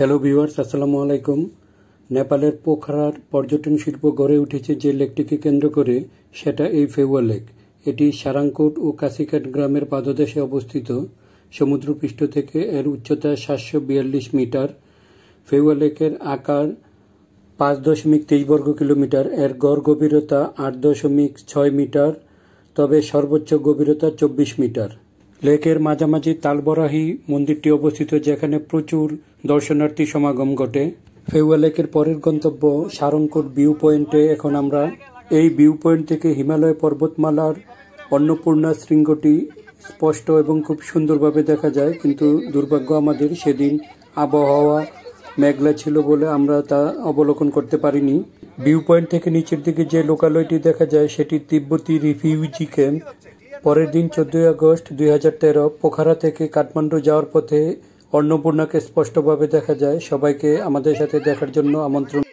hello viewers আসসালামু আলাইকুম নেপালের পোখরার পর্যটন শিল্প গড়ে উঠেছে যে লেকটিকে কেন্দ্র করে সেটা এই ফেউয়া লেক এটি সারাংকোট ও কাসিকাট গ্রামের পাদদেশে অবস্থিত সমুদ্রপৃষ্ঠ থেকে এর উচ্চতা সাতশো বিয়াল্লিশ মিটার ফেউয়া লেকের আকার পাঁচ দশমিক তেইশ বর্গ কিলোমিটার এর গড় গভীরতা আট দশমিক ছয় মিটার তবে সর্বোচ্চ গভীরতা চব্বিশ মিটার লেকের মাঝামাঝি তালবরাহি মন্দিরটি অবস্থিত যেখানে প্রচুর দর্শনার্থী সমাগম ঘটে ফেউয়া লেকের পরের গন্তব্য সারংকোট ভিউ পয়েন্টে এখন আমরা এই ভিউ পয়েন্ট থেকে হিমালয় পর্বতমালার অন্নপূর্ণা শৃঙ্গটি স্পষ্ট এবং খুব সুন্দরভাবে দেখা যায় কিন্তু দুর্ভাগ্য আমাদের সেদিন আবহাওয়া মেঘলা ছিল বলে আমরা তা অবলোকন করতে পারিনি ভিউ পয়েন্ট থেকে নিচের দিকে যে লোকালয়টি দেখা যায় সেটি তিব্বতী রিফিউজি ক্যাম্প পরের দিন চোদ্দই আগস্ট দুই পোখারা থেকে কাঠমান্ডু যাওয়ার পথে অন্নপূর্ণাকে স্পষ্টভাবে দেখা যায় সবাইকে আমাদের সাথে দেখার জন্য আমন্ত্রণ